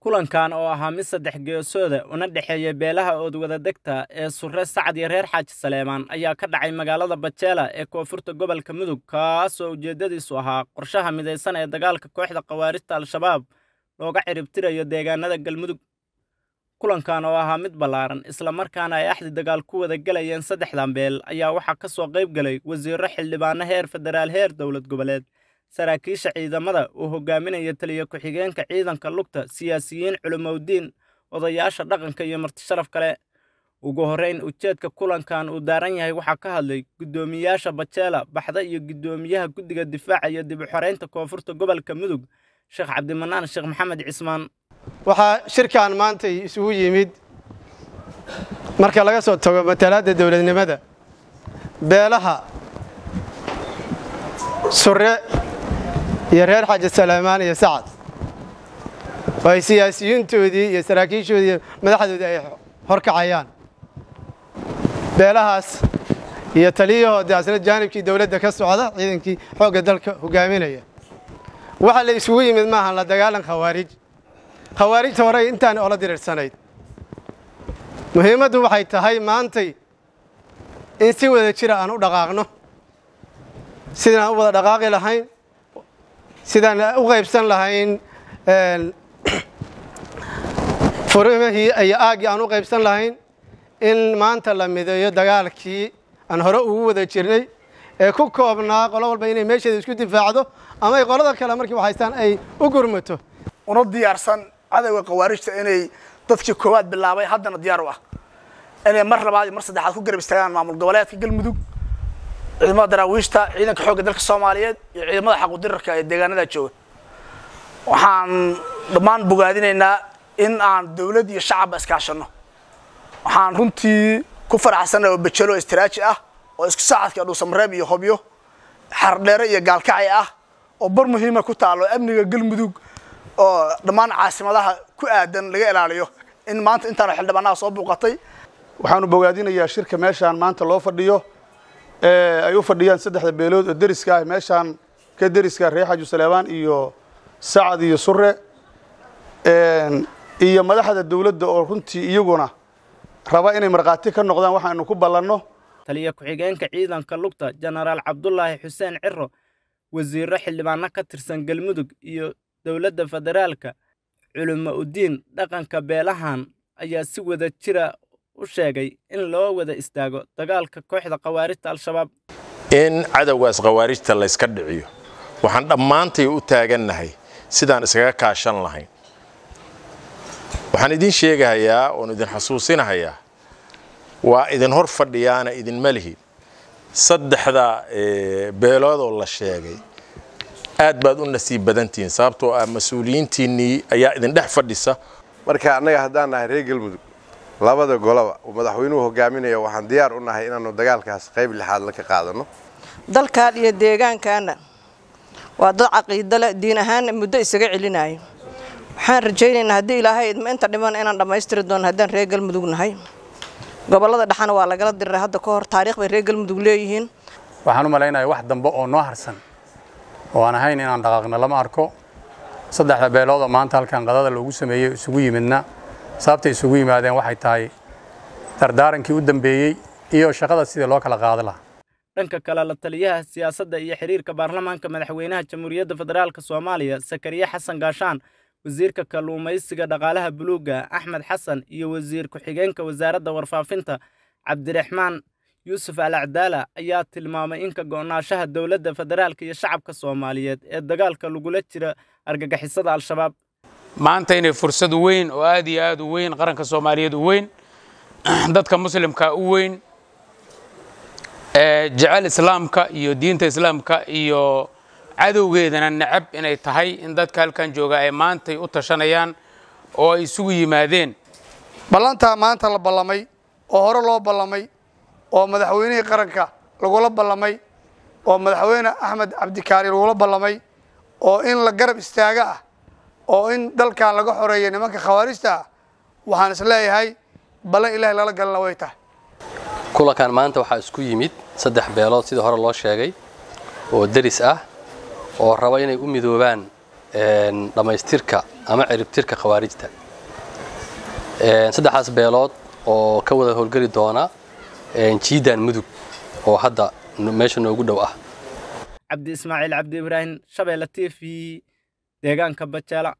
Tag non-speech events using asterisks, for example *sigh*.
kulankan oo ahaa mid saddex geesooda una dhexeeya beelaha oodwadadegta ee surre sacad iyo reer xaaji saleemaan ayaa ka dhacay magaalada bajeela ee koonfurta gobolka mudug kaasoo ujeeddadiisu ahaa qorshaha midaysan ee dagaalka kooxda khawaarijta al-shabaab looga ciribtirayo deegaanada galmudug kulankan oo ahaa mid ballaaran isla markaana ay axdi dagaal ku wada gelayeen saddexdan beel ayaa waxaa ka soo qayb galay wasiirro xildhibaano heer federaal heer dowlad goboleed saraakiisha ciidamada uu hogaaminaya taliya ku-xigeenka ciidanka lugta siyaasiyiin culimowdiin odayaasha dhaqanka iyo martisharaf kale ugu horrayn ujeedka kulankan uu daaran yahay waxaa ka hadlay guddoomiyaasha bajeela baxda iyo guddoomiyaha guddiga difaaca iyo dib u koonfurta gobolka mudug sheekh cabdimanaan sheekh maxamed cismaan waxaa shirkan maantay isugu yimid marka laga soo tago matalaadda dowladnimada beelaha sure iyo reer xaji salaamaan iyo sacad oo ay siyaasiyiintoodii iyo saraakiishoodii iyo madaxdoodii ay horkacayaan beelahaas iyo taliyahoo asna jaanibkii dowladda ka socda ciidankii xoogga dalka hogaaminaya waxa la isugu yimid maahan la dagaalan khawaarij khawaarijta horey intaan oola diriirsanayd muhiimaddu waxay tahay maantay in si wada jira ah aan u dhaqaaqno sidaan u wada dhaqaaqi lahayn sidaan u qaybsan lahayn eh, *coughs* furihii iyo aaggii aan u qaybsan lahayn in maanta la mideeyo dagaalkii aan hore ugu wada jirnay ee ku koobnaa qolo walba inay meesheeda isku difaacdo ama ay qolada kale markii waxaystaan ay u gurmato una diyaarsan cadowga khawaarijta inay dadkii koowaad bilaabay haddana diyaar u ah inay mar labaad iyo mar saddexaad ku garab istaagaan maamul goboleedka galmudug ciidamada daraawiishta ciidanka xoogga dalka soomaaliyeed iyo ciidamada xaqudirarka ee deegaanada jooga waxaan dhammaan bogaadinaynaa in aan dawlad iyo shacabba iskaashano waxaan runtii ku faraxsana oo bejelo istiraaji ah oo isku saacadka dhuusamareeb iyo hobyo xardheere iyo gaalkacay ah oo bar muhiima ah ku taalo amniga galmudug oo dhammaan caasimadaha ku aadan laga ilaaliyo in maanta intaan xildhibaanaha soo buuqatay waxaanu bogaadinayaa shirka meeshaan maanta loo fadhiyo Eh, ay u fadhiyaan saddexda beelood oo deriska ah meeshaan ka deriska reex xaju saleebaan iyo sacad iyo sure iyo madaxda dowladda oo runtii iyaguna raba inay markhaati ka noqdaan waxaanu ku ballanno taliya ku-xigeenka ciidanka lugta jenaraal cabdulaahi xuseen ciro wasiiro xildhibaanno ka tirsan galmudug iyo dowladda federaalka culimo udiin dhaqanka beelahan ayaa si wada jira u sheegay in loo wada istaago dagaalka kooxda khawaarijta al-shabaab in cadowgaas khawaarijta layska dhiciyo waxaan dhammaantay u taagannahay sidaan iskaga kaashan lahayn waxaan idin sheegahayaa oon idin xasuusinahayaa waa idin hor fadhiyaana idinma lihin saddexda beeloodoo la sheegay aad baad u nasiib badantihiin sababtoo ah mas-uuliyiintiinnii ayaa idin dhex fadhisa marka annaga haddaan nahay reer galmudug labada golaba madaxweynuhu hogaaminaya waxaan diyaar u nahay inaanu dagaalkaas qayb lixaadla ka qaadano dalkan iyo deegaankaana waa dad caqiidale diin ahaanna muddo isaga celinaayo waxaan rajaynaynaa haddii ilaahay idma inta dhiman inaan dhammaystiri doono haddaan reer galmudug nahay gobollada dhexana waa lagala diriray hadda ka hor taariikh bay reer galmudug leeyihiin waxaan u malaynaya wax dambe oo noo harsan oo aan ahayn inaan dhaqaaqna lama arko saddexda beelood maanta halkan qadada loogu sameeyey isugu yimidna sababtay isugu yimaadeen waxay tahay dardaarankii u dambeeyey iyo shaqada sidii loo kala qaada lahaa dhanka kale la taliyaha siyaasadda iyo xiriirka baarlamaanka madaxweynaha jamhuuriyadda federaalk soomaaliya sakariya xasan gaashaan wasiirka kalluumaysiga dhaqaalaha buluugga axmed xasan iyo wasiir ku-xigeenka wasaaradda warfaafinta cabdiraxmaan yuusuf al acdaala ayaa tilmaamay in ka go'naanshaha dowladda federaalka iyo shacabka soomaaliyeed ee dagaalka lagula jira argagixisada al-shabaab maanta inay fursad weyn oo aad iyo aad u weyn qaranka soomaaliyeed u weyn *clears throat* dadka muslimka u weyn jecel islaamka iyo diinta islaamka iyo cadowgeedana necab inay tahay in dadka halkan jooga ay maantay u tashanayaan oo ay isugu yimaadeen ballantaa maanta la ballamay oo hore loo ballamay oo madaxweynihii qaranka lagula ballamay oo madaxweyne axmed cabdikaari lagula ballamay oo in la garab istaaga ah oo in dalkan laga xoreeya nimanka khawaarijta waxaan isleeyahay ballan ilaahay lala galana way tahay kulankan maanta waxaa isku yimid saddex beelood sidii hore loo sheegay oo deris ah oo raba inay u midoobaan dhammaystirka ama ciribtirka khawaarijta saddexaas beelood oo ka wada howlgeli doona jiidan mudug oo hadda meesha noogu dhow ah cabdi ismaaciil cabdi ibraahim shabeelle t v deegaanka Bacala